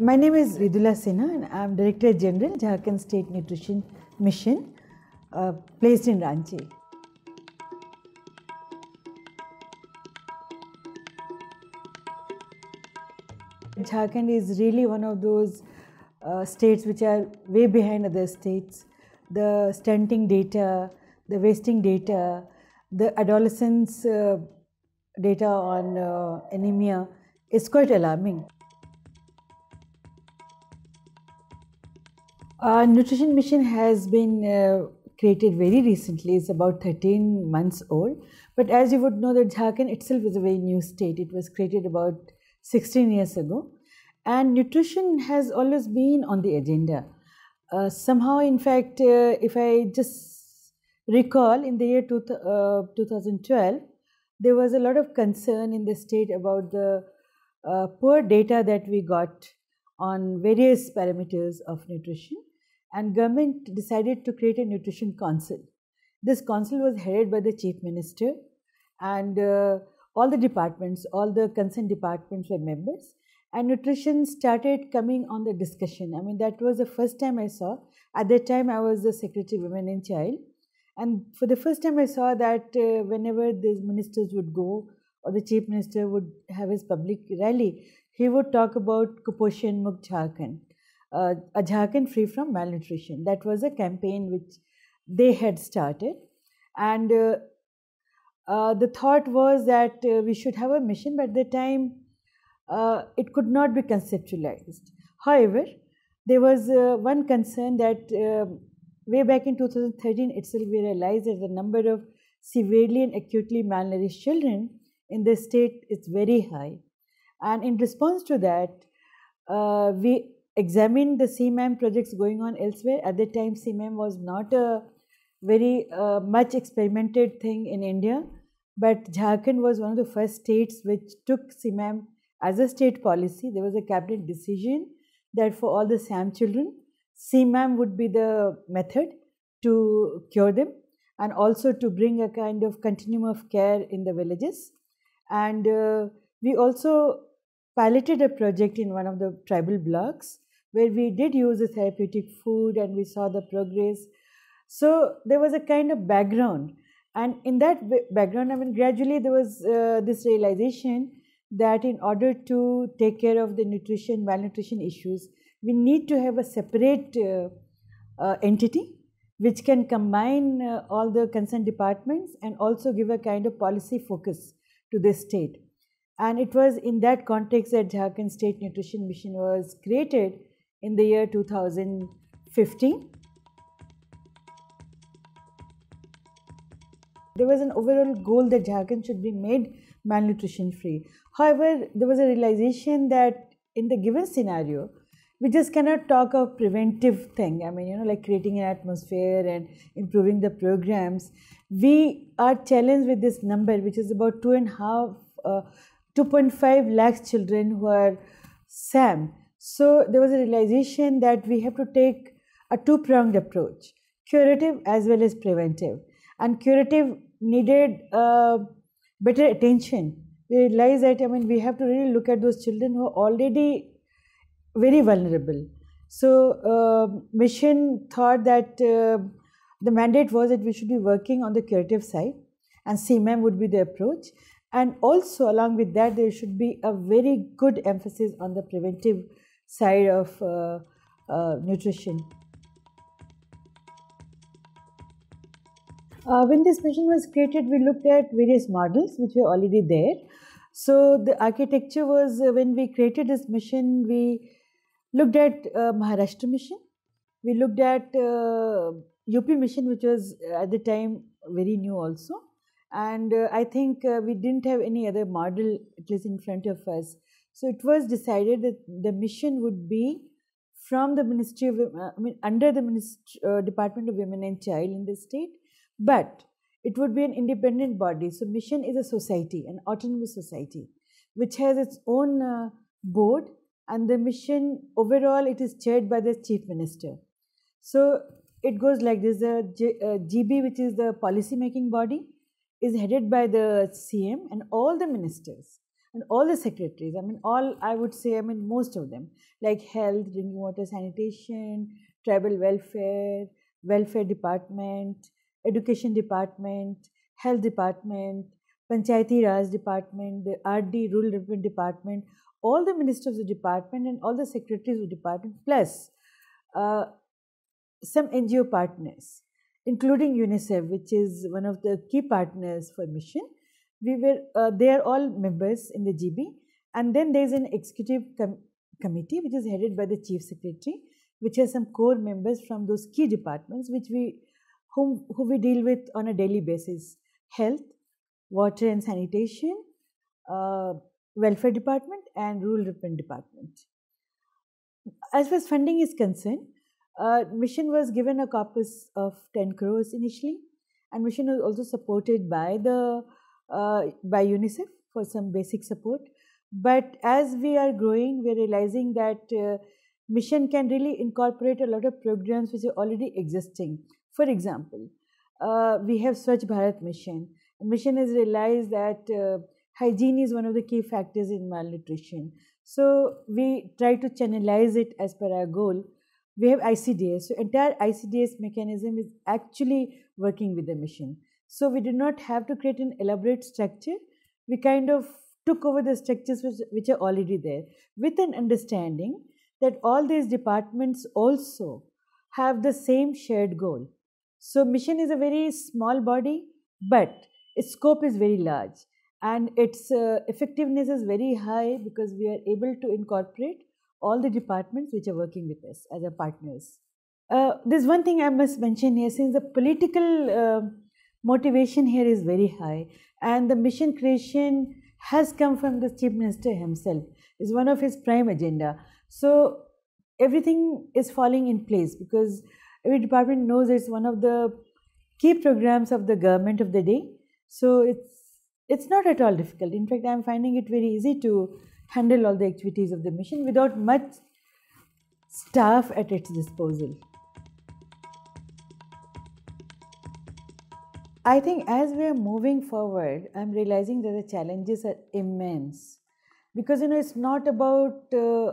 My name is Vidula Sinha and I am Director General, Jharkhand State Nutrition Mission, uh, placed in Ranchi. Jharkhand is really one of those uh, states which are way behind other states. The stunting data, the wasting data, the adolescence uh, data on uh, anemia is quite alarming. Uh, Nutrition Mission has been uh, created very recently. It's about 13 months old. But as you would know that Jharkhand itself is a very new state. It was created about 16 years ago. And nutrition has always been on the agenda. Uh, somehow, in fact, uh, if I just recall, in the year two, uh, 2012, there was a lot of concern in the state about the uh, poor data that we got on various parameters of nutrition and government decided to create a nutrition council. This council was headed by the chief minister and uh, all the departments, all the concerned departments were members and nutrition started coming on the discussion. I mean, that was the first time I saw. At that time, I was the Secretary Women and Child. And for the first time, I saw that uh, whenever these ministers would go or the chief minister would have his public rally, he would talk about Kuposhan Mukht uh, a Jharkhand free from malnutrition. That was a campaign which they had started. And uh, uh, the thought was that uh, we should have a mission, but at the time uh, it could not be conceptualized. However, there was uh, one concern that um, way back in 2013 itself, we realized that the number of severely and acutely malnourished children in the state is very high. And in response to that, we examined the CMAM projects going on elsewhere. At the time, CMAM was not a very uh, much experimented thing in India, but Jharkhand was one of the first states which took CMAM as a state policy. There was a cabinet decision that for all the SAM children, CMAM would be the method to cure them and also to bring a kind of continuum of care in the villages. And uh, we also piloted a project in one of the tribal blocks where we did use a therapeutic food and we saw the progress. So there was a kind of background. And in that background, I mean, gradually there was uh, this realization that in order to take care of the nutrition, malnutrition issues, we need to have a separate uh, uh, entity which can combine uh, all the concerned departments and also give a kind of policy focus to this state. And it was in that context that Jharkhand State Nutrition Mission was created in the year 2015. There was an overall goal that Jharkhand should be made malnutrition free. However, there was a realization that in the given scenario, we just cannot talk of preventive thing. I mean, you know, like creating an atmosphere and improving the programs. We are challenged with this number, which is about two and a half, uh, 2.5 lakhs children who are SAM, so there was a realization that we have to take a two pronged approach curative as well as preventive. And curative needed uh, better attention. We realized that, I mean, we have to really look at those children who are already very vulnerable. So, uh, Mission thought that uh, the mandate was that we should be working on the curative side, and CMAM would be the approach. And also, along with that, there should be a very good emphasis on the preventive side of uh, uh, nutrition. Uh, when this mission was created, we looked at various models which were already there. So the architecture was uh, when we created this mission, we looked at uh, Maharashtra mission, we looked at UP uh, mission, which was at the time very new also, and I think we didn't have any other model at least in front of us so it was decided that the mission would be from the Ministry of, uh, I mean, under the Ministry, uh, Department of Women and Child in the state, but it would be an independent body. So mission is a society, an autonomous society, which has its own uh, board, and the mission overall it is chaired by the chief minister. So it goes like this: the GB, uh, which is the policy making body, is headed by the CM and all the ministers and all the secretaries, I mean, all I would say, I mean, most of them, like health, drinking water, sanitation, tribal welfare, welfare department, education department, health department, Panchayati Raj department, the RD, rural development department, all the ministers of the department and all the secretaries of the department, plus uh, some NGO partners, including UNICEF, which is one of the key partners for mission, we were uh, they are all members in the GB and then there is an executive com committee which is headed by the chief secretary which has some core members from those key departments which we whom who we deal with on a daily basis health water and sanitation uh, welfare department and rural development department as far as funding is concerned uh, mission was given a corpus of 10 crores initially and mission was also supported by the uh, by UNICEF for some basic support. But as we are growing, we are realizing that uh, mission can really incorporate a lot of programs which are already existing. For example, uh, we have Swachh Bharat mission. Mission has realized that uh, hygiene is one of the key factors in malnutrition. So we try to channelize it as per our goal. We have ICDS. So entire ICDS mechanism is actually working with the mission. So we did not have to create an elaborate structure. We kind of took over the structures which, which are already there with an understanding that all these departments also have the same shared goal. So mission is a very small body, but its scope is very large and its uh, effectiveness is very high because we are able to incorporate all the departments which are working with us as our partners. Uh, there's one thing I must mention here since the political uh, Motivation here is very high, and the mission creation has come from the Chief Minister himself, is one of his prime agenda. So everything is falling in place because every department knows it's one of the key programs of the government of the day. So it's it's not at all difficult. In fact, I'm finding it very easy to handle all the activities of the mission without much staff at its disposal. I think as we are moving forward, I'm realizing that the challenges are immense because you know it's not about uh,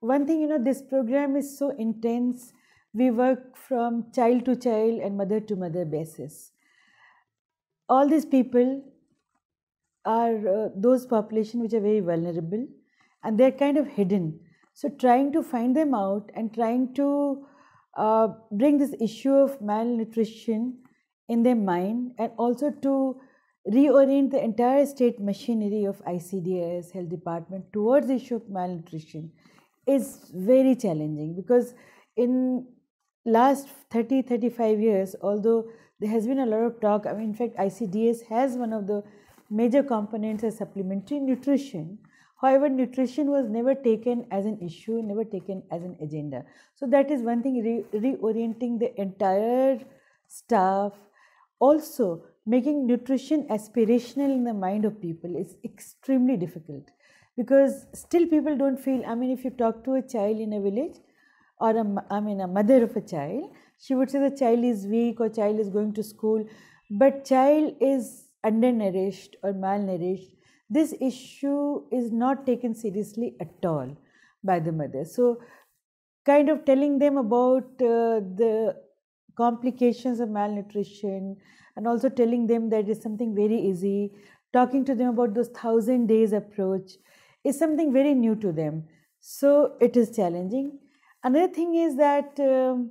one thing. You know this program is so intense. We work from child to child and mother to mother basis. All these people are uh, those population which are very vulnerable and they're kind of hidden. So trying to find them out and trying to uh, bring this issue of malnutrition in their mind and also to reorient the entire state machinery of ICDS, health department towards the issue of malnutrition is very challenging because in last 30 35 years although there has been a lot of talk I mean, in fact icds has one of the major components as supplementary nutrition however nutrition was never taken as an issue never taken as an agenda so that is one thing re reorienting the entire staff also, making nutrition aspirational in the mind of people is extremely difficult because still people don't feel. I mean, if you talk to a child in a village, or a, I mean, a mother of a child, she would say the child is weak or child is going to school, but child is undernourished or malnourished. This issue is not taken seriously at all by the mother. So, kind of telling them about uh, the complications of malnutrition, and also telling them that it's something very easy, talking to them about those thousand days approach is something very new to them. So it is challenging. Another thing is that um,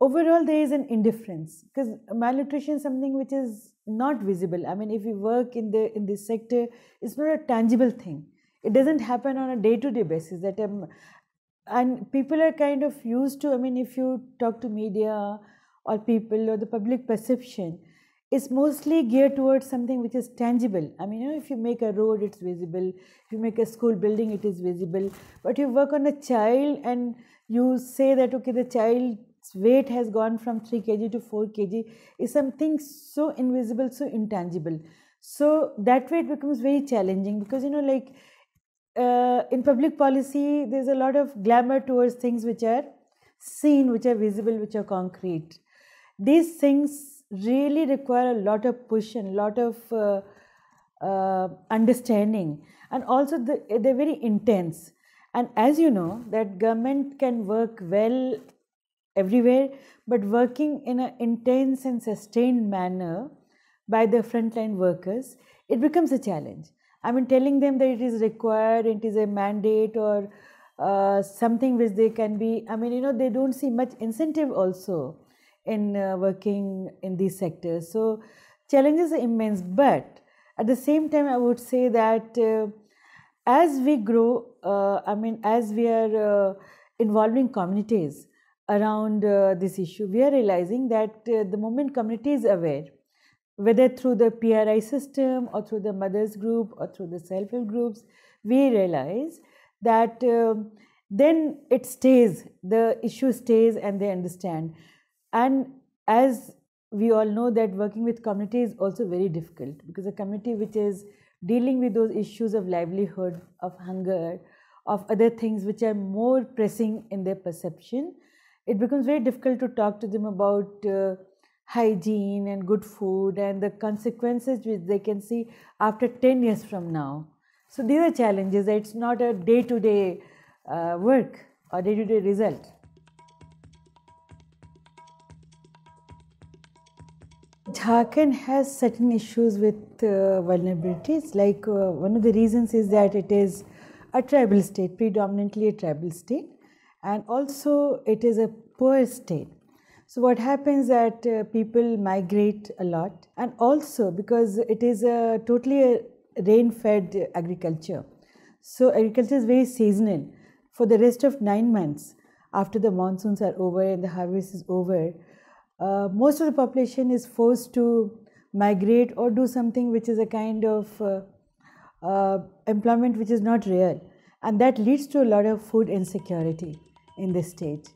overall there is an indifference because malnutrition is something which is not visible. I mean, if you work in the in this sector, it's not a tangible thing. It doesn't happen on a day-to-day -day basis. That um, and people are kind of used to. I mean, if you talk to media or people or the public perception, is mostly geared towards something which is tangible. I mean, you know, if you make a road, it's visible. If you make a school building, it is visible. But you work on a child and you say that, okay, the child's weight has gone from 3 kg to 4 kg is something so invisible, so intangible. So that way it becomes very challenging because, you know, like uh, in public policy, there's a lot of glamour towards things which are seen, which are visible, which are concrete. These things really require a lot of push and a lot of uh, uh, understanding and also the, they're very intense and as you know that government can work well everywhere but working in an intense and sustained manner by the frontline workers it becomes a challenge i mean telling them that it is required it is a mandate or uh, something which they can be i mean you know they don't see much incentive also in uh, working in these sectors. So challenges are immense, but at the same time, I would say that uh, as we grow, uh, I mean, as we are uh, involving communities around uh, this issue, we are realizing that uh, the moment community is aware, whether through the PRI system or through the mothers group or through the self-help groups, we realize that um, then it stays, the issue stays and they understand and as we all know that working with community is also very difficult because a community which is dealing with those issues of livelihood of hunger of other things which are more pressing in their perception it becomes very difficult to talk to them about uh, hygiene and good food and the consequences which they can see after 10 years from now so these are challenges it's not a day to day work or day to day result Jharkhand has certain issues with uh, vulnerabilities. Like uh, one of the reasons is that it is a tribal state, predominantly a tribal state, and also it is a poor state. So what happens that uh, people migrate a lot, and also because it is a totally rain-fed agriculture, so agriculture is very seasonal. For the rest of nine months after the monsoons are over and the harvest is over, uh, most of the population is forced to migrate or do something which is a kind of uh, uh employment which is not real and that leads to a lot of food insecurity in the state.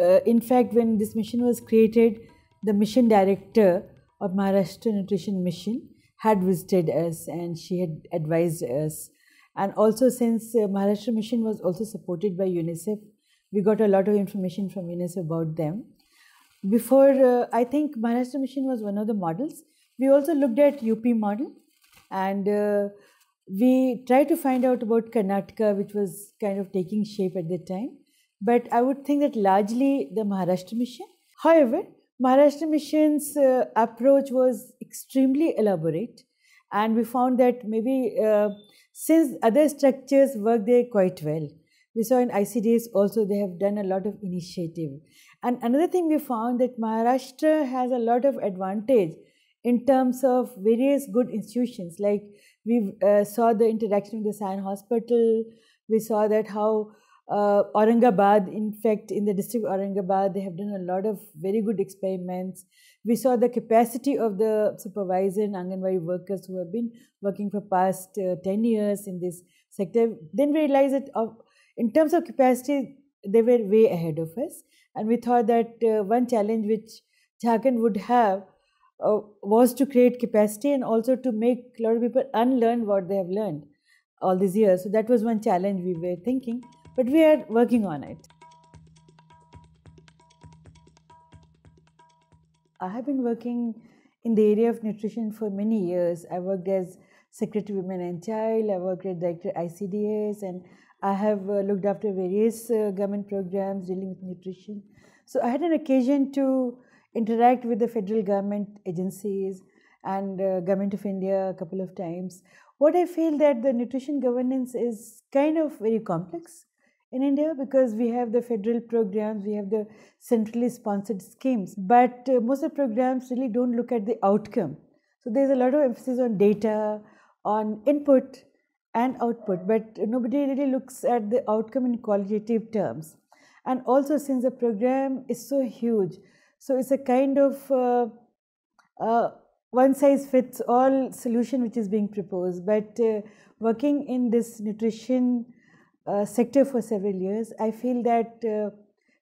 Uh, in fact, when this mission was created, the mission director of Maharashtra Nutrition Mission had visited us and she had advised us and also since uh, Maharashtra Mission was also supported by UNICEF, we got a lot of information from UNICEF about them. Before, uh, I think Maharashtra Mission was one of the models. We also looked at UP model and uh, we tried to find out about Karnataka, which was kind of taking shape at the time. But I would think that largely the Maharashtra Mission. However, Maharashtra Mission's uh, approach was extremely elaborate, and we found that maybe uh, since other structures work there quite well, we saw in ICDs also they have done a lot of initiative. And another thing we found that Maharashtra has a lot of advantage in terms of various good institutions. Like we uh, saw the interaction with the San Hospital, we saw that how uh, Aurangabad, in fact, in the district of Aurangabad, they have done a lot of very good experiments. We saw the capacity of the supervisor and Anganwari workers who have been working for past uh, 10 years in this sector. Then we realized that uh, in terms of capacity, they were way ahead of us. And we thought that uh, one challenge which Jharkhand would have uh, was to create capacity and also to make a lot of people unlearn what they have learned all these years. So that was one challenge we were thinking but we are working on it. I have been working in the area of nutrition for many years. I worked as Secretary Women and Child, I worked as Director ICDS, and I have uh, looked after various uh, government programs dealing with nutrition. So I had an occasion to interact with the federal government agencies and uh, government of India a couple of times. What I feel that the nutrition governance is kind of very complex in India because we have the federal programs, we have the centrally sponsored schemes, but uh, most of the programs really don't look at the outcome. So there's a lot of emphasis on data, on input and output, but nobody really looks at the outcome in qualitative terms. And also, since the program is so huge, so it's a kind of uh, uh, one size fits all solution which is being proposed. But uh, working in this nutrition uh, sector for several years, I feel that uh,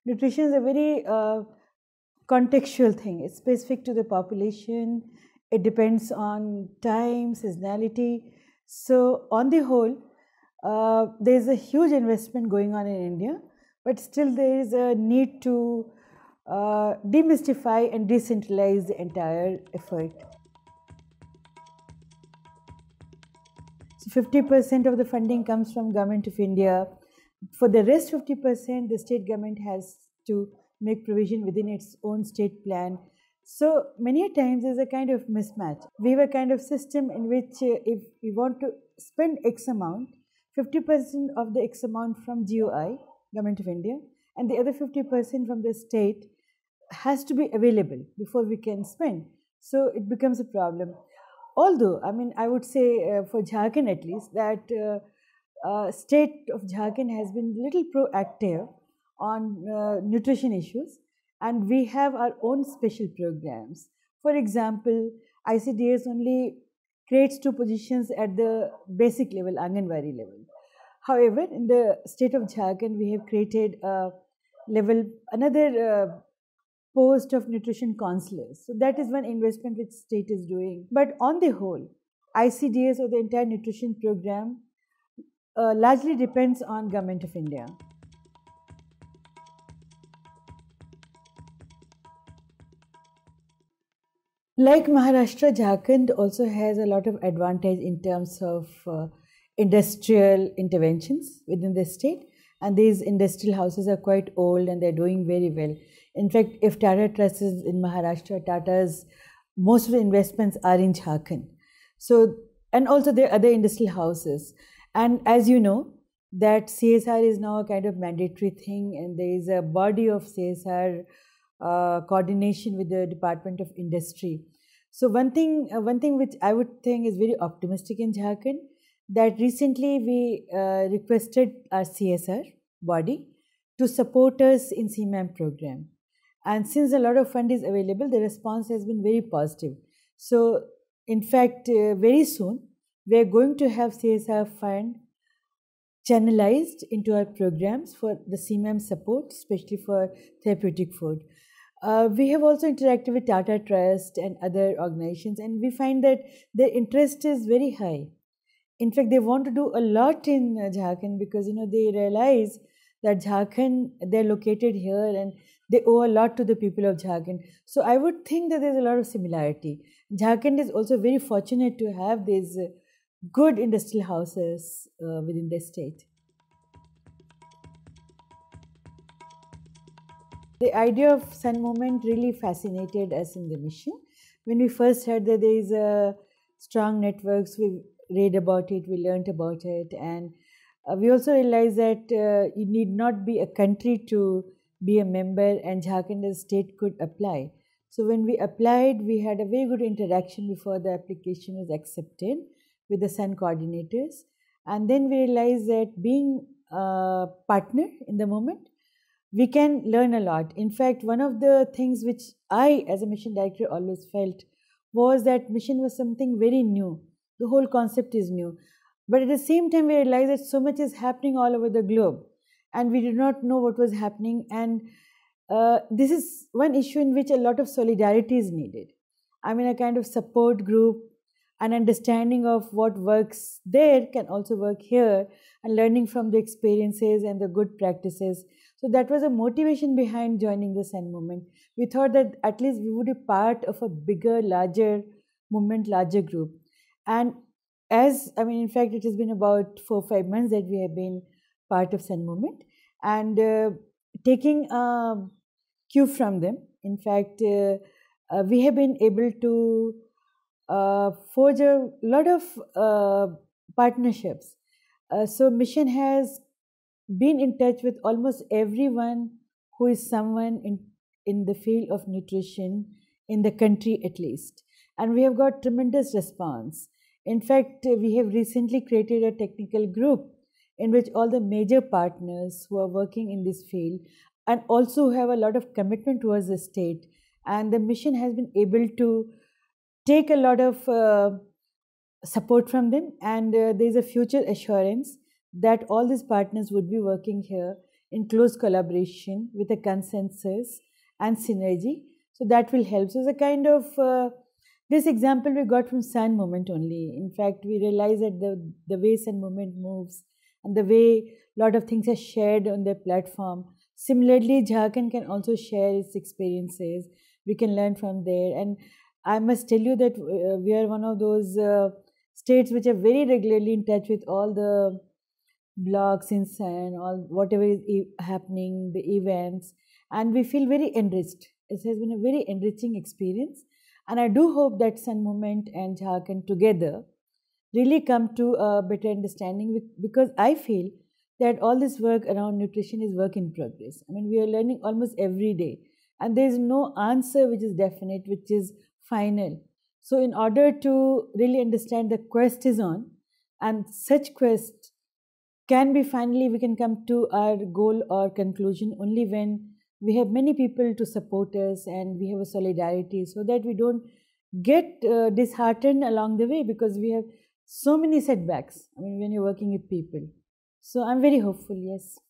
nutrition is a very uh, contextual thing. It's specific to the population. It depends on time, seasonality. So, on the whole, uh, there's a huge investment going on in India, but still there is a need to uh, demystify and decentralize the entire effort. 50% of the funding comes from government of India. For the rest 50%, the state government has to make provision within its own state plan. So many times there's a kind of mismatch. We have a kind of system in which uh, if we want to spend X amount, 50% of the X amount from GOI, Government of India, and the other 50% from the state has to be available before we can spend. So it becomes a problem although, I mean, I would say uh, for Jharkhand at least, that uh, uh, state of Jharkhand has been little proactive on nutrition issues and we have our own special programs. For example, ICDS only creates two positions at the basic level, Anganwari level. However, in the state of Jharkhand, we have created a level, another post of nutrition counselors. So that is one investment which state is doing. But on the whole, ICDS or the entire nutrition program uh, largely depends on government of India. Like Maharashtra, Jharkhand also has a lot of advantage in terms of uh, industrial interventions within the state and these industrial houses are quite old and they're doing very well. In fact, if Tata Trust is in Maharashtra, Tata's most of the investments are in Jharkhand. So, and also there are other industrial houses. And as you know, that CSR is now a kind of mandatory thing, and there is a body of CSR uh, coordination with the Department of Industry. So one thing, uh, one thing which I would think is very optimistic in Jharkhand that recently we uh, requested our CSR body to support us in CMAM program. And since a lot of fund is available, the response has been very positive. So, in fact, uh, very soon we are going to have CSR fund channelized into our programs for the CMAM support, especially for therapeutic food. Uh, we have also interacted with Tata Trust and other organizations, and we find that their interest is very high in fact, they want to do a lot in uh, Jharkhand because you know they realize that Jharkhand they're located here and they owe a lot to the people of Jharkhand. So I would think that there's a lot of similarity. Jharkhand is also very fortunate to have these uh, good industrial houses uh, within the state. The idea of Sun Movement really fascinated us in the mission. When we first heard that there is a uh, strong networks with read about it, we learned about it, and uh, we also realized that uh, you need not be a country to be a member, and Jharkhand as state could apply. So when we applied, we had a very good interaction before the application was accepted with the SUN coordinators, and then we realized that being a partner in the moment, we can learn a lot. In fact, one of the things which I, as a mission director, always felt was that mission was something very new the whole concept is new. But at the same time, we realize that so much is happening all over the globe, and we did not know what was happening. And uh, this is one issue in which a lot of solidarity is needed. I mean, a kind of support group, an understanding of what works there can also work here, and learning from the experiences and the good practices. So that was a motivation behind joining the Send movement. We thought that at least we would be part of a bigger, larger movement, larger group. And as I mean, in fact, it has been about four or five months that we have been part of Sun Movement and uh, taking a cue from them. In fact, uh, uh, we have been able to uh, forge a lot of uh, partnerships. Uh, so, Mission has been in touch with almost everyone who is someone in, in the field of nutrition in the country at least. And we have got tremendous response. In fact, uh, we have recently created a technical group in which all the major partners who are working in this field and also have a lot of commitment towards the state and the mission has been able to take a lot of uh, support from them and uh, there is a future assurance that all these partners would be working here in close collaboration with a consensus and synergy so that will help so it's a kind of uh, this example we got from sand movement only. In fact, we realize that the, the way sand movement moves and the way a lot of things are shared on their platform. Similarly, Jharkhand can also share its experiences. We can learn from there. And I must tell you that uh, we are one of those uh, states which are very regularly in touch with all the blogs in sand, all whatever is e happening, the events, and we feel very enriched. It has been a very enriching experience. And I do hope that Sun Movement and Jharkhand together really come to a better understanding because I feel that all this work around nutrition is work in progress. I mean, we are learning almost every day, and there is no answer which is definite, which is final. So, in order to really understand the quest is on, and such quest can be finally we can come to our goal or conclusion only when we have many people to support us and we have a solidarity so that we don't get uh, disheartened along the way because we have so many setbacks I mean, when you're working with people. So I'm very hopeful, yes.